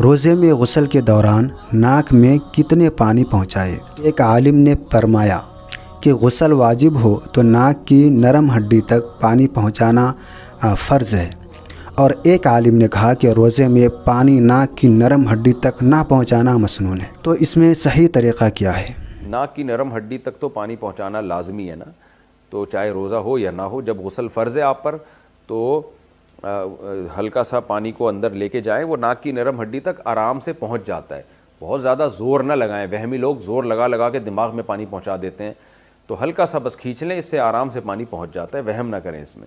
रोज़े में गसल के दौरान नाक में कितने पानी पहुँचाए एक आलिम ने फरमाया कि गसल वाजिब हो तो नाक की नरम हड्डी तक पानी पहुँचाना फ़र्ज़ है और एक आलिम ने कहा कि रोज़े में पानी नाक की नरम हड्डी तक ना पहुँचाना मसनून है तो इसमें सही तरीक़ा क्या है नाक की नरम हड्डी तक तो पानी पहुँचाना लाजमी है ना तो चाहे रोज़ा हो या ना हो जब गसल फ़र्ज़ है आप पर तो हल्का सा पानी को अंदर लेके जाएं वो नाक की नरम हड्डी तक आराम से पहुंच जाता है बहुत ज़्यादा ज़ोर ना लगाएं वहमी लोग ज़ोर लगा लगा के दिमाग में पानी पहुंचा देते हैं तो हल्का सा बस खींच लें इससे आराम से पानी पहुंच जाता है वहम ना करें इसमें